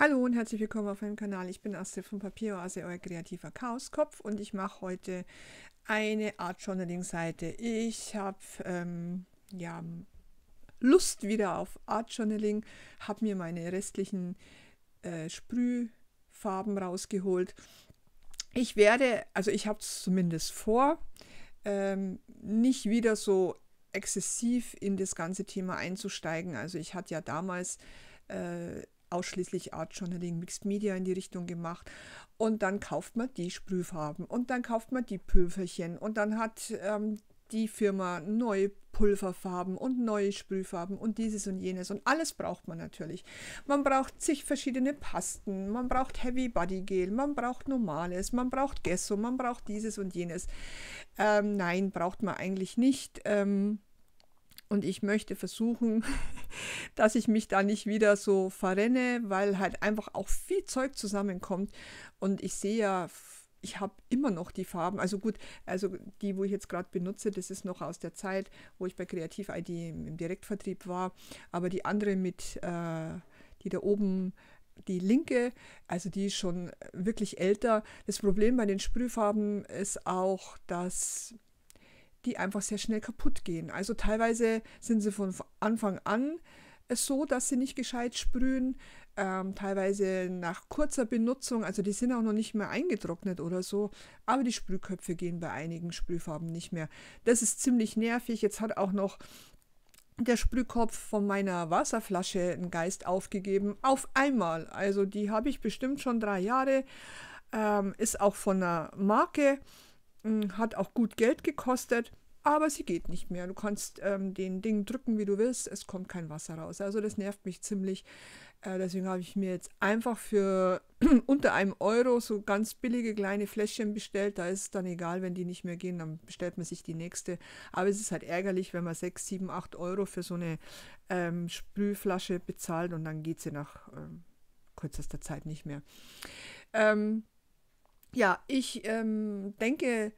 Hallo und herzlich willkommen auf meinem Kanal. Ich bin Astrid von Papieroase, euer kreativer Chaoskopf und ich mache heute eine Art Journaling-Seite. Ich habe ähm, ja, Lust wieder auf Art Journaling, habe mir meine restlichen äh, Sprühfarben rausgeholt. Ich werde, also ich habe es zumindest vor, ähm, nicht wieder so exzessiv in das ganze Thema einzusteigen. Also ich hatte ja damals äh, ausschließlich Art Journaling, Mixed Media in die Richtung gemacht. Und dann kauft man die Sprühfarben und dann kauft man die Pülferchen und dann hat ähm, die Firma neue Pulverfarben und neue Sprühfarben und dieses und jenes und alles braucht man natürlich. Man braucht zig verschiedene Pasten, man braucht Heavy Body Gel, man braucht normales, man braucht Gesso, man braucht dieses und jenes. Ähm, nein, braucht man eigentlich nicht. Ähm, und ich möchte versuchen, dass ich mich da nicht wieder so verrenne, weil halt einfach auch viel Zeug zusammenkommt. Und ich sehe ja ich habe immer noch die Farben. Also gut, also die, wo ich jetzt gerade benutze, das ist noch aus der Zeit, wo ich bei Kreativ ID im Direktvertrieb war. Aber die andere mit, äh, die da oben, die linke, also die ist schon wirklich älter. Das Problem bei den Sprühfarben ist auch, dass die einfach sehr schnell kaputt gehen. Also teilweise sind sie von Anfang an äh, so, dass sie nicht gescheit sprühen. Ähm, teilweise nach kurzer Benutzung, also die sind auch noch nicht mehr eingetrocknet oder so, aber die Sprühköpfe gehen bei einigen Sprühfarben nicht mehr. Das ist ziemlich nervig. Jetzt hat auch noch der Sprühkopf von meiner Wasserflasche einen Geist aufgegeben. Auf einmal. Also die habe ich bestimmt schon drei Jahre. Ähm, ist auch von einer Marke. Ähm, hat auch gut Geld gekostet, aber sie geht nicht mehr. Du kannst ähm, den Ding drücken, wie du willst, es kommt kein Wasser raus. Also das nervt mich ziemlich. Äh, deswegen habe ich mir jetzt einfach für unter einem Euro so ganz billige kleine Fläschchen bestellt. Da ist es dann egal, wenn die nicht mehr gehen, dann bestellt man sich die nächste. Aber es ist halt ärgerlich, wenn man 6, 7, 8 Euro für so eine ähm, Sprühflasche bezahlt und dann geht sie nach ähm, kürzester Zeit nicht mehr. Ähm, ja, ich ähm, denke,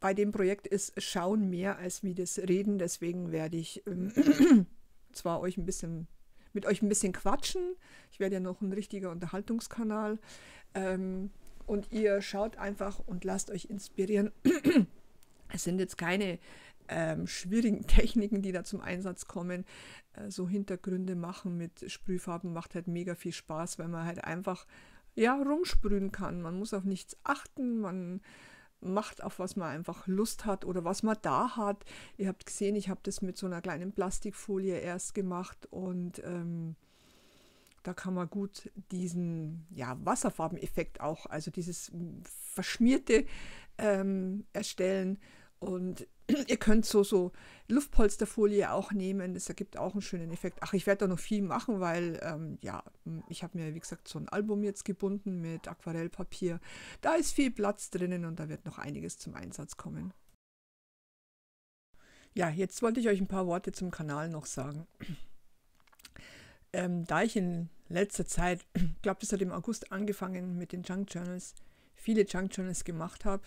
bei dem Projekt ist Schauen mehr als wie das Reden. Deswegen werde ich ähm, zwar euch ein bisschen mit euch ein bisschen quatschen. Ich werde ja noch ein richtiger Unterhaltungskanal. Ähm, und ihr schaut einfach und lasst euch inspirieren. es sind jetzt keine ähm, schwierigen Techniken, die da zum Einsatz kommen. Äh, so Hintergründe machen mit Sprühfarben macht halt mega viel Spaß, weil man halt einfach ja rumsprühen kann. Man muss auf nichts achten. Man macht, auf was man einfach Lust hat oder was man da hat. Ihr habt gesehen, ich habe das mit so einer kleinen Plastikfolie erst gemacht und ähm, da kann man gut diesen ja, Wasserfarbeneffekt auch, also dieses verschmierte ähm, erstellen. Und Ihr könnt so, so Luftpolsterfolie auch nehmen. Das ergibt auch einen schönen Effekt. Ach, ich werde da noch viel machen, weil, ähm, ja, ich habe mir, wie gesagt, so ein Album jetzt gebunden mit Aquarellpapier. Da ist viel Platz drinnen und da wird noch einiges zum Einsatz kommen. Ja, jetzt wollte ich euch ein paar Worte zum Kanal noch sagen. Ähm, da ich in letzter Zeit, ich glaube, das hat im August angefangen mit den Junk Journals, viele Junk Journals gemacht habe,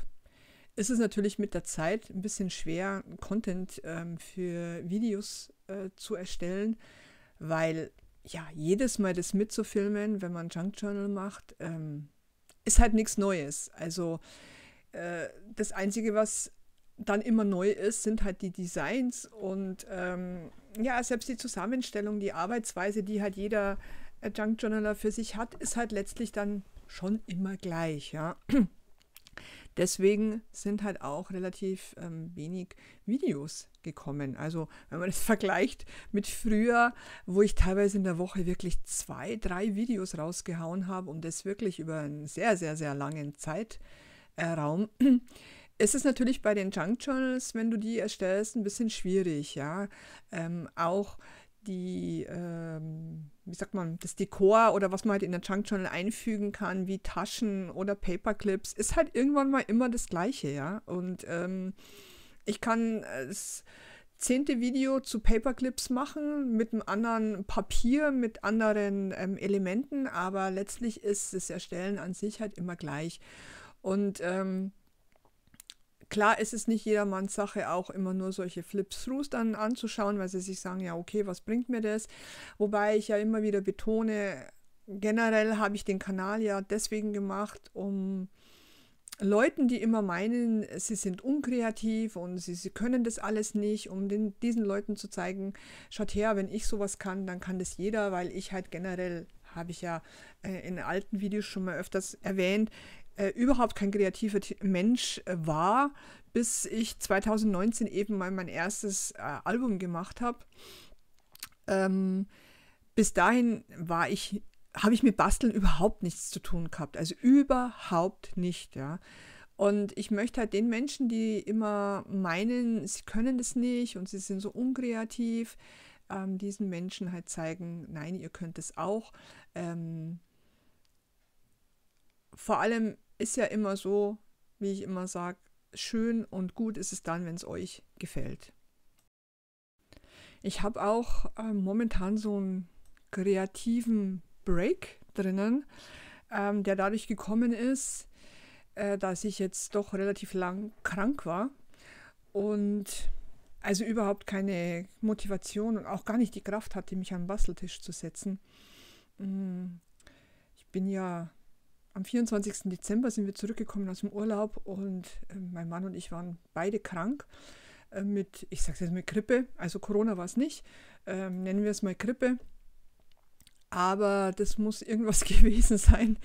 ist es natürlich mit der Zeit ein bisschen schwer, Content ähm, für Videos äh, zu erstellen, weil ja, jedes Mal das mitzufilmen, wenn man Junk Journal macht, ähm, ist halt nichts Neues. Also äh, das Einzige, was dann immer neu ist, sind halt die Designs und ähm, ja, selbst die Zusammenstellung, die Arbeitsweise, die halt jeder äh, Junk Journaler für sich hat, ist halt letztlich dann schon immer gleich, ja. Deswegen sind halt auch relativ ähm, wenig Videos gekommen. Also wenn man das vergleicht mit früher, wo ich teilweise in der Woche wirklich zwei, drei Videos rausgehauen habe und das wirklich über einen sehr, sehr, sehr langen Zeitraum. Es ist natürlich bei den Junk Journals, wenn du die erstellst, ein bisschen schwierig, ja. Ähm, auch die, ähm, wie sagt man, das Dekor oder was man halt in der Junk Journal einfügen kann, wie Taschen oder Paperclips, ist halt irgendwann mal immer das Gleiche, ja. Und ähm, ich kann das zehnte Video zu Paperclips machen mit einem anderen Papier, mit anderen ähm, Elementen, aber letztlich ist das Erstellen an sich halt immer gleich. Und ähm, Klar ist es nicht jedermanns Sache, auch immer nur solche Flip-Throughs dann anzuschauen, weil sie sich sagen, ja, okay, was bringt mir das? Wobei ich ja immer wieder betone, generell habe ich den Kanal ja deswegen gemacht, um Leuten, die immer meinen, sie sind unkreativ und sie, sie können das alles nicht, um den, diesen Leuten zu zeigen, schaut her, wenn ich sowas kann, dann kann das jeder, weil ich halt generell, habe ich ja äh, in alten Videos schon mal öfters erwähnt, äh, überhaupt kein kreativer Mensch äh, war, bis ich 2019 eben mal mein erstes äh, Album gemacht habe. Ähm, bis dahin war ich, habe ich mit Basteln überhaupt nichts zu tun gehabt. Also überhaupt nicht, ja. Und ich möchte halt den Menschen, die immer meinen, sie können das nicht und sie sind so unkreativ, ähm, diesen Menschen halt zeigen, nein, ihr könnt es auch. Ähm, vor allem ist ja immer so, wie ich immer sage, schön und gut ist es dann, wenn es euch gefällt. Ich habe auch äh, momentan so einen kreativen Break drinnen, ähm, der dadurch gekommen ist, äh, dass ich jetzt doch relativ lang krank war und also überhaupt keine Motivation und auch gar nicht die Kraft hatte, mich an den Basteltisch zu setzen. Mm, ich bin ja am 24. Dezember sind wir zurückgekommen aus dem Urlaub und äh, mein Mann und ich waren beide krank äh, mit, ich sage es jetzt mit Grippe, also Corona war es nicht, äh, nennen wir es mal Grippe. Aber das muss irgendwas gewesen sein.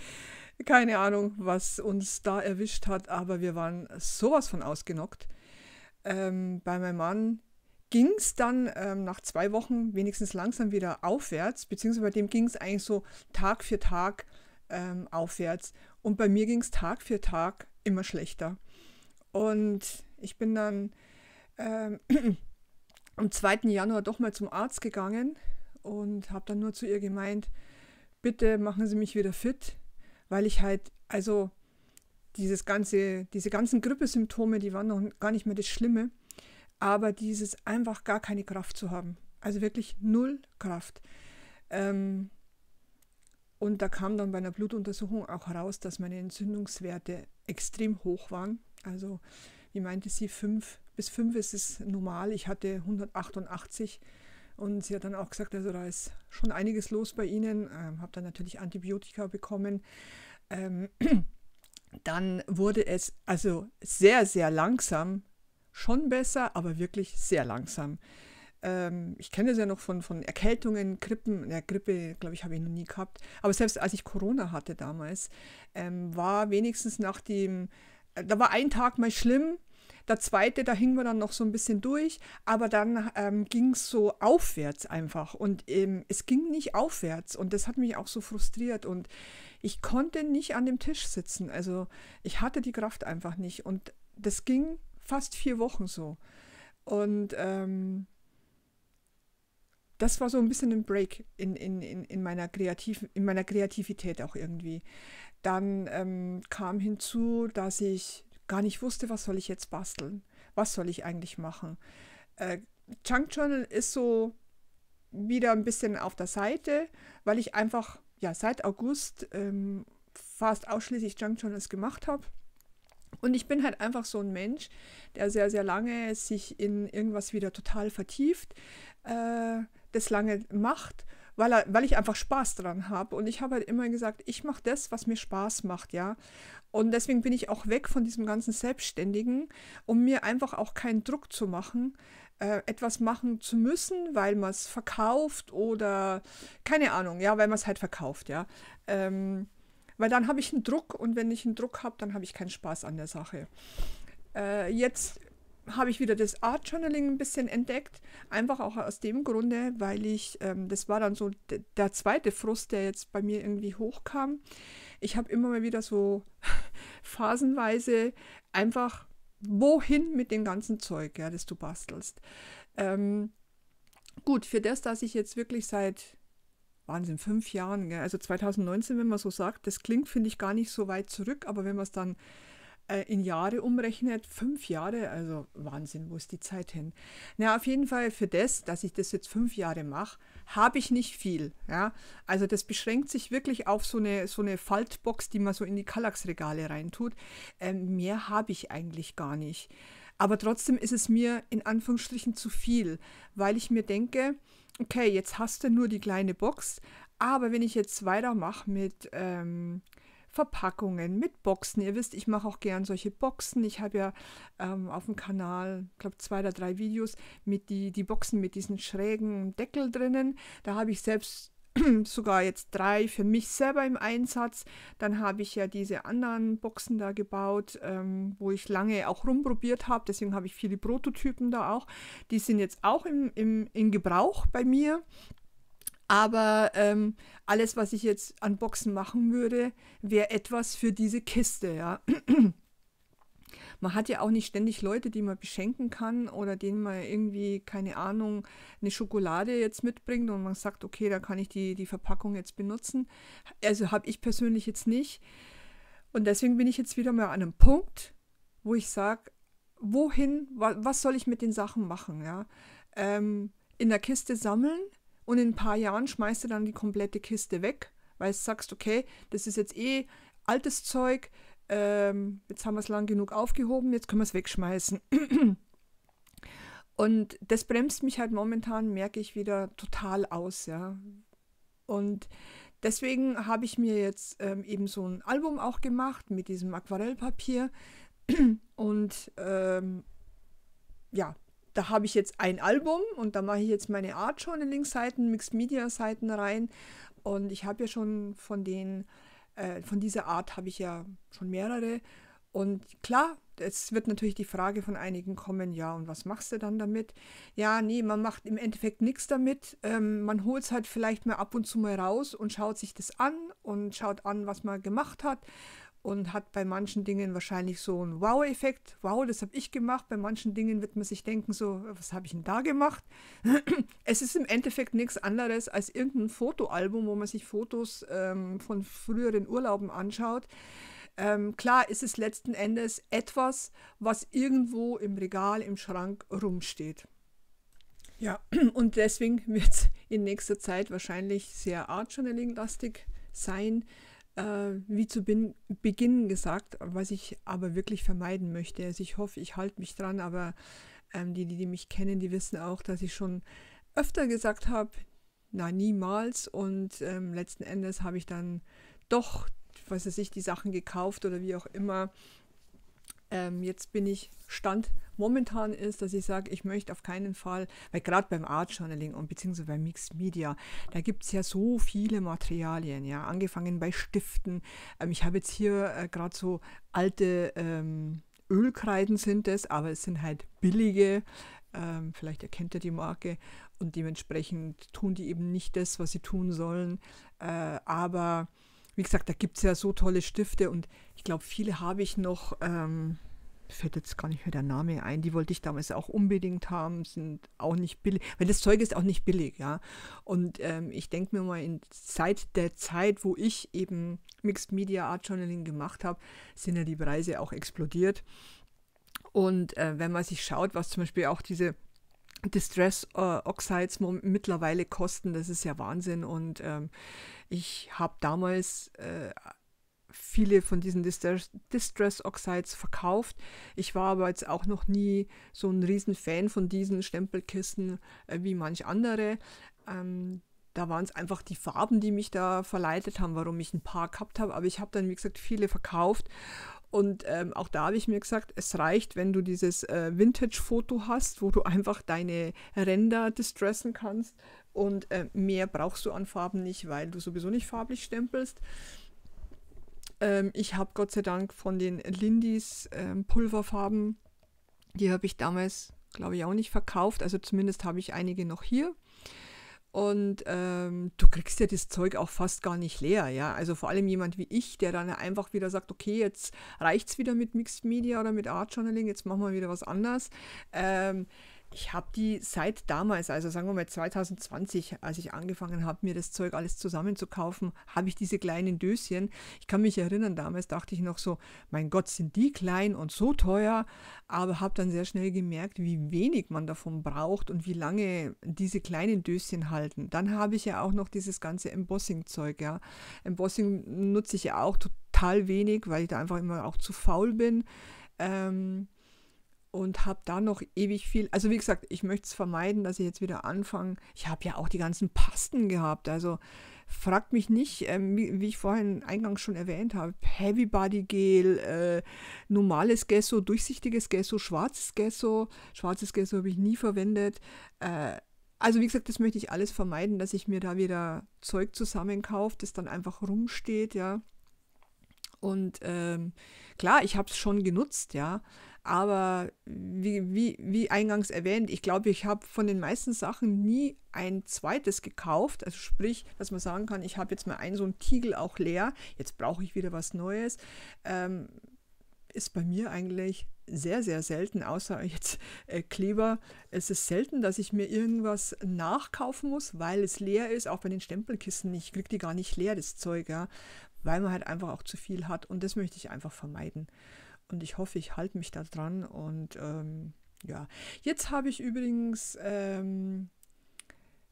Keine Ahnung, was uns da erwischt hat, aber wir waren sowas von ausgenockt. Ähm, bei meinem Mann ging es dann ähm, nach zwei Wochen wenigstens langsam wieder aufwärts, beziehungsweise bei dem ging es eigentlich so Tag für Tag ähm, aufwärts. Und bei mir ging es Tag für Tag immer schlechter. Und ich bin dann ähm, am 2. Januar doch mal zum Arzt gegangen und habe dann nur zu ihr gemeint, bitte machen Sie mich wieder fit, weil ich halt, also dieses ganze, diese ganzen Grippesymptome, die waren noch gar nicht mehr das Schlimme, aber dieses einfach gar keine Kraft zu haben. Also wirklich null Kraft. Ähm, und da kam dann bei einer Blutuntersuchung auch heraus, dass meine Entzündungswerte extrem hoch waren. Also, wie meinte sie, 5 bis 5 ist es normal. Ich hatte 188 und sie hat dann auch gesagt, also da ist schon einiges los bei Ihnen. Ähm, habe dann natürlich Antibiotika bekommen. Ähm, dann wurde es also sehr, sehr langsam schon besser, aber wirklich sehr langsam. Ähm, ich kenne es ja noch von, von Erkältungen, Grippen. Ja, Grippe, glaube ich, habe ich noch nie gehabt. Aber selbst als ich Corona hatte damals, ähm, war wenigstens nach dem, äh, da war ein Tag mal schlimm, der zweite, da hingen wir dann noch so ein bisschen durch, aber dann ähm, ging es so aufwärts einfach und ähm, es ging nicht aufwärts und das hat mich auch so frustriert und ich konnte nicht an dem Tisch sitzen. Also ich hatte die Kraft einfach nicht und das ging fast vier Wochen so. Und ähm, das war so ein bisschen ein Break in, in, in, in, meiner, Kreativ in meiner Kreativität auch irgendwie. Dann ähm, kam hinzu, dass ich gar nicht wusste, was soll ich jetzt basteln? Was soll ich eigentlich machen? Äh, Junk Journal ist so wieder ein bisschen auf der Seite, weil ich einfach ja, seit August ähm, fast ausschließlich Junk Journals gemacht habe. Und ich bin halt einfach so ein Mensch, der sehr, sehr lange sich in irgendwas wieder total vertieft. Äh, das lange macht, weil, er, weil ich einfach Spaß dran habe. Und ich habe halt immer gesagt, ich mache das, was mir Spaß macht, ja. Und deswegen bin ich auch weg von diesem ganzen Selbstständigen, um mir einfach auch keinen Druck zu machen, äh, etwas machen zu müssen, weil man es verkauft oder keine Ahnung, ja, weil man es halt verkauft, ja. Ähm, weil dann habe ich einen Druck und wenn ich einen Druck habe, dann habe ich keinen Spaß an der Sache. Äh, jetzt habe ich wieder das Art Journaling ein bisschen entdeckt. Einfach auch aus dem Grunde, weil ich, ähm, das war dann so der zweite Frust, der jetzt bei mir irgendwie hochkam. Ich habe immer mal wieder so phasenweise einfach, wohin mit dem ganzen Zeug, ja, das du bastelst. Ähm, gut, für das, dass ich jetzt wirklich seit Wahnsinn, fünf Jahren, gell? also 2019, wenn man so sagt, das klingt, finde ich, gar nicht so weit zurück, aber wenn man es dann äh, in Jahre umrechnet, fünf Jahre, also Wahnsinn, wo ist die Zeit hin? Na, auf jeden Fall für das, dass ich das jetzt fünf Jahre mache, habe ich nicht viel. Ja? Also das beschränkt sich wirklich auf so eine, so eine Faltbox, die man so in die Kallax-Regale reintut. Ähm, mehr habe ich eigentlich gar nicht. Aber trotzdem ist es mir in Anführungsstrichen zu viel, weil ich mir denke, okay, jetzt hast du nur die kleine Box, aber wenn ich jetzt weitermache mit... Ähm, Verpackungen, mit Boxen. Ihr wisst, ich mache auch gern solche Boxen. Ich habe ja ähm, auf dem Kanal, glaube zwei oder drei Videos mit die, die Boxen mit diesen schrägen Deckel drinnen. Da habe ich selbst sogar jetzt drei für mich selber im Einsatz. Dann habe ich ja diese anderen Boxen da gebaut, ähm, wo ich lange auch rumprobiert habe. Deswegen habe ich viele Prototypen da auch. Die sind jetzt auch im, im, in Gebrauch bei mir. Aber ähm, alles, was ich jetzt an Boxen machen würde, wäre etwas für diese Kiste, ja. man hat ja auch nicht ständig Leute, die man beschenken kann oder denen man irgendwie, keine Ahnung, eine Schokolade jetzt mitbringt und man sagt, okay, da kann ich die, die Verpackung jetzt benutzen. Also habe ich persönlich jetzt nicht. Und deswegen bin ich jetzt wieder mal an einem Punkt, wo ich sage, wohin, wa was soll ich mit den Sachen machen? Ja? Ähm, in der Kiste sammeln und in ein paar Jahren schmeißt du dann die komplette Kiste weg, weil du sagst, okay, das ist jetzt eh altes Zeug, ähm, jetzt haben wir es lang genug aufgehoben, jetzt können wir es wegschmeißen. Und das bremst mich halt momentan, merke ich wieder, total aus, ja. Und deswegen habe ich mir jetzt ähm, eben so ein Album auch gemacht mit diesem Aquarellpapier. Und ähm, ja, da habe ich jetzt ein Album und da mache ich jetzt meine Art Journaling-Seiten, Mixed Media-Seiten rein. Und ich habe ja schon von den, äh, von dieser Art habe ich ja schon mehrere. Und klar, es wird natürlich die Frage von einigen kommen, ja, und was machst du dann damit? Ja, nee, man macht im Endeffekt nichts damit. Ähm, man holt es halt vielleicht mal ab und zu mal raus und schaut sich das an und schaut an, was man gemacht hat und hat bei manchen Dingen wahrscheinlich so einen Wow-Effekt. Wow, das habe ich gemacht. Bei manchen Dingen wird man sich denken, so, was habe ich denn da gemacht? Es ist im Endeffekt nichts anderes als irgendein Fotoalbum, wo man sich Fotos ähm, von früheren Urlauben anschaut. Ähm, klar ist es letzten Endes etwas, was irgendwo im Regal, im Schrank rumsteht. Ja, und deswegen wird es in nächster Zeit wahrscheinlich sehr Art-Journaling-lastig sein. Äh, wie zu Beginn gesagt, was ich aber wirklich vermeiden möchte. Also ich hoffe, ich halte mich dran, aber ähm, die, die, die, mich kennen, die wissen auch, dass ich schon öfter gesagt habe, na niemals. Und ähm, letzten Endes habe ich dann doch, was weiß ich, die Sachen gekauft oder wie auch immer. Ähm, jetzt bin ich Stand momentan ist, dass ich sage, ich möchte auf keinen Fall, weil gerade beim Art Journaling und beziehungsweise bei Mixed Media, da gibt es ja so viele Materialien, ja, angefangen bei Stiften. Ähm, ich habe jetzt hier äh, gerade so alte ähm, Ölkreiden sind es, aber es sind halt billige. Ähm, vielleicht erkennt ihr die Marke und dementsprechend tun die eben nicht das, was sie tun sollen. Äh, aber wie gesagt, da gibt es ja so tolle Stifte und ich glaube, viele habe ich noch. Ähm, fällt jetzt gar nicht mehr der Name ein. Die wollte ich damals auch unbedingt haben, sind auch nicht billig, weil das Zeug ist auch nicht billig, ja. Und ähm, ich denke mir mal, in, seit der Zeit, wo ich eben Mixed Media Art Journaling gemacht habe, sind ja die Preise auch explodiert. Und äh, wenn man sich schaut, was zum Beispiel auch diese Distress Oxides mittlerweile kosten. Das ist ja Wahnsinn. Und ähm, ich habe damals äh, viele von diesen Distress, Oxides verkauft. Ich war aber jetzt auch noch nie so ein Fan von diesen Stempelkissen äh, wie manch andere. Ähm, da waren es einfach die Farben, die mich da verleitet haben, warum ich ein paar gehabt habe. Aber ich habe dann, wie gesagt, viele verkauft und ähm, auch da habe ich mir gesagt, es reicht, wenn du dieses äh, Vintage-Foto hast, wo du einfach deine Ränder distressen kannst. Und äh, mehr brauchst du an Farben nicht, weil du sowieso nicht farblich stempelst. Ähm, ich habe Gott sei Dank von den Lindys ähm, Pulverfarben, die habe ich damals, glaube ich, auch nicht verkauft. Also zumindest habe ich einige noch hier. Und ähm, du kriegst ja das Zeug auch fast gar nicht leer, ja. Also vor allem jemand wie ich, der dann einfach wieder sagt, okay, jetzt reicht's wieder mit Mixed Media oder mit Art Journaling, jetzt machen wir wieder was anderes. Ähm, ich habe die seit damals, also sagen wir mal 2020, als ich angefangen habe, mir das Zeug alles zusammenzukaufen, habe ich diese kleinen Döschen. Ich kann mich erinnern, damals dachte ich noch so, mein Gott, sind die klein und so teuer, aber habe dann sehr schnell gemerkt, wie wenig man davon braucht und wie lange diese kleinen Döschen halten. Dann habe ich ja auch noch dieses ganze Embossing-Zeug, ja. Embossing nutze ich ja auch total wenig, weil ich da einfach immer auch zu faul bin. Ähm, und habe da noch ewig viel. Also wie gesagt, ich möchte es vermeiden, dass ich jetzt wieder anfange. Ich habe ja auch die ganzen Pasten gehabt. Also fragt mich nicht, ähm, wie, wie, ich vorhin eingangs schon erwähnt habe, Heavy Body Gel, äh, normales Gesso, durchsichtiges Gesso, schwarzes Gesso. Schwarzes Gesso habe ich nie verwendet. Äh, also wie gesagt, das möchte ich alles vermeiden, dass ich mir da wieder Zeug zusammenkaufe, das dann einfach rumsteht, ja. Und ähm, klar, ich habe es schon genutzt, ja. Aber wie, wie, wie eingangs erwähnt, ich glaube, ich habe von den meisten Sachen nie ein zweites gekauft. Also sprich, dass man sagen kann, ich habe jetzt mal einen so einen Tiegel auch leer, jetzt brauche ich wieder was Neues. Ähm, ist bei mir eigentlich sehr, sehr selten, außer jetzt äh, Kleber. Es ist selten, dass ich mir irgendwas nachkaufen muss, weil es leer ist, auch bei den Stempelkissen. Ich kriege die gar nicht leer, das Zeug, ja, weil man halt einfach auch zu viel hat und das möchte ich einfach vermeiden. Und ich hoffe, ich halte mich da dran. Und ähm, ja, jetzt habe ich übrigens ähm,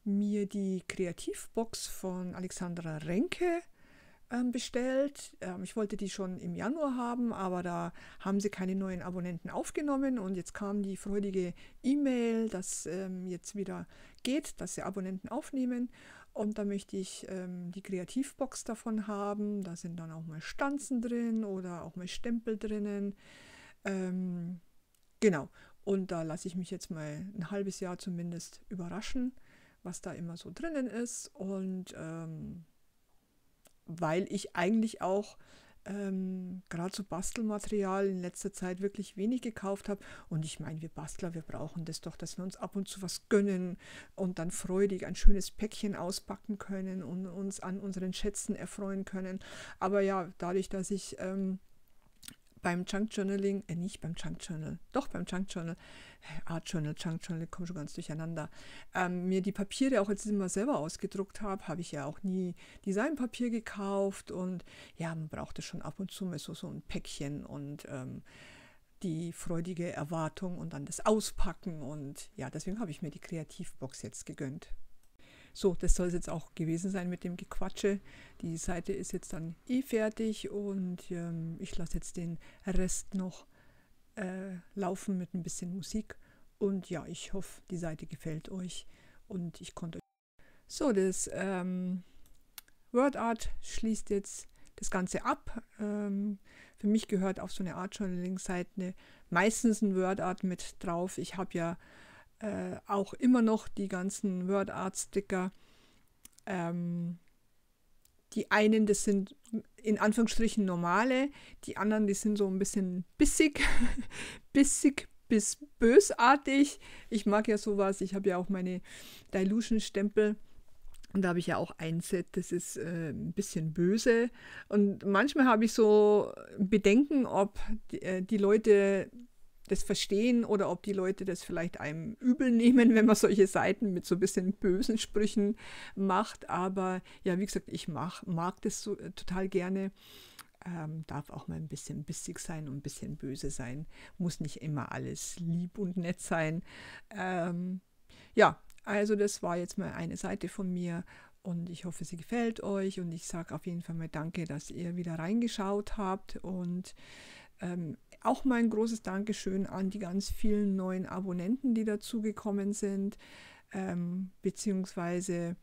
mir die Kreativbox von Alexandra Renke ähm, bestellt. Ähm, ich wollte die schon im Januar haben, aber da haben sie keine neuen Abonnenten aufgenommen und jetzt kam die freudige E-Mail, dass ähm, jetzt wieder geht, dass sie Abonnenten aufnehmen und da möchte ich ähm, die Kreativbox davon haben. Da sind dann auch mal Stanzen drin oder auch mal Stempel drinnen. Ähm, genau. Und da lasse ich mich jetzt mal ein halbes Jahr zumindest überraschen, was da immer so drinnen ist. Und ähm, weil ich eigentlich auch ähm, gerade so Bastelmaterial in letzter Zeit wirklich wenig gekauft habe. Und ich meine, wir Bastler, wir brauchen das doch, dass wir uns ab und zu was gönnen und dann freudig ein schönes Päckchen auspacken können und uns an unseren Schätzen erfreuen können. Aber ja, dadurch, dass ich ähm, beim Chunk Journaling, äh, nicht beim Chunk Journal, doch beim Chunk Journal, äh, Art Journal, Chunk Journal, komme schon ganz durcheinander, ähm, mir die Papiere auch jetzt immer selber ausgedruckt habe, habe ich ja auch nie Designpapier gekauft und ja, man brauchte schon ab und zu mal so, so ein Päckchen und ähm, die freudige Erwartung und dann das Auspacken und ja, deswegen habe ich mir die Kreativbox jetzt gegönnt. So, das soll es jetzt auch gewesen sein mit dem Gequatsche. Die Seite ist jetzt dann eh fertig und ähm, ich lasse jetzt den Rest noch äh, laufen mit ein bisschen Musik. Und ja, ich hoffe, die Seite gefällt euch und ich konnte euch. So, das ähm, WordArt schließt jetzt das Ganze ab. Ähm, für mich gehört auf so eine Art Journaling-Seite meistens ein WordArt mit drauf. Ich habe ja äh, auch immer noch die ganzen WordArt-Sticker. Ähm, die einen, das sind in Anführungsstrichen normale, die anderen, die sind so ein bisschen bissig, bissig bis bösartig. Ich mag ja sowas. Ich habe ja auch meine Dilution-Stempel. Und da habe ich ja auch ein Set, das ist äh, ein bisschen böse. Und manchmal habe ich so Bedenken, ob die, äh, die Leute das verstehen oder ob die Leute das vielleicht einem übel nehmen, wenn man solche Seiten mit so ein bisschen bösen Sprüchen macht. Aber ja, wie gesagt, ich mach, mag das so, äh, total gerne. Ähm, darf auch mal ein bisschen bissig sein und ein bisschen böse sein. Muss nicht immer alles lieb und nett sein. Ähm, ja, also das war jetzt mal eine Seite von mir und ich hoffe, sie gefällt euch und ich sage auf jeden Fall mal danke, dass ihr wieder reingeschaut habt und ähm, auch mal ein großes Dankeschön an die ganz vielen neuen Abonnenten, die dazugekommen sind, ähm, beziehungsweise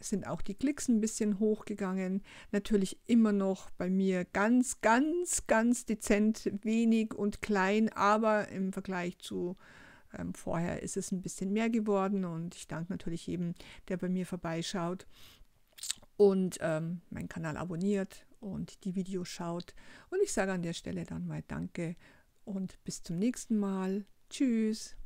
sind auch die Klicks ein bisschen hochgegangen. Natürlich immer noch bei mir ganz, ganz, ganz dezent wenig und klein, aber im Vergleich zu ähm, vorher ist es ein bisschen mehr geworden und ich danke natürlich jedem, der bei mir vorbeischaut und ähm, meinen Kanal abonniert und die Videos schaut. Und ich sage an der Stelle dann mal Danke und bis zum nächsten Mal. Tschüss.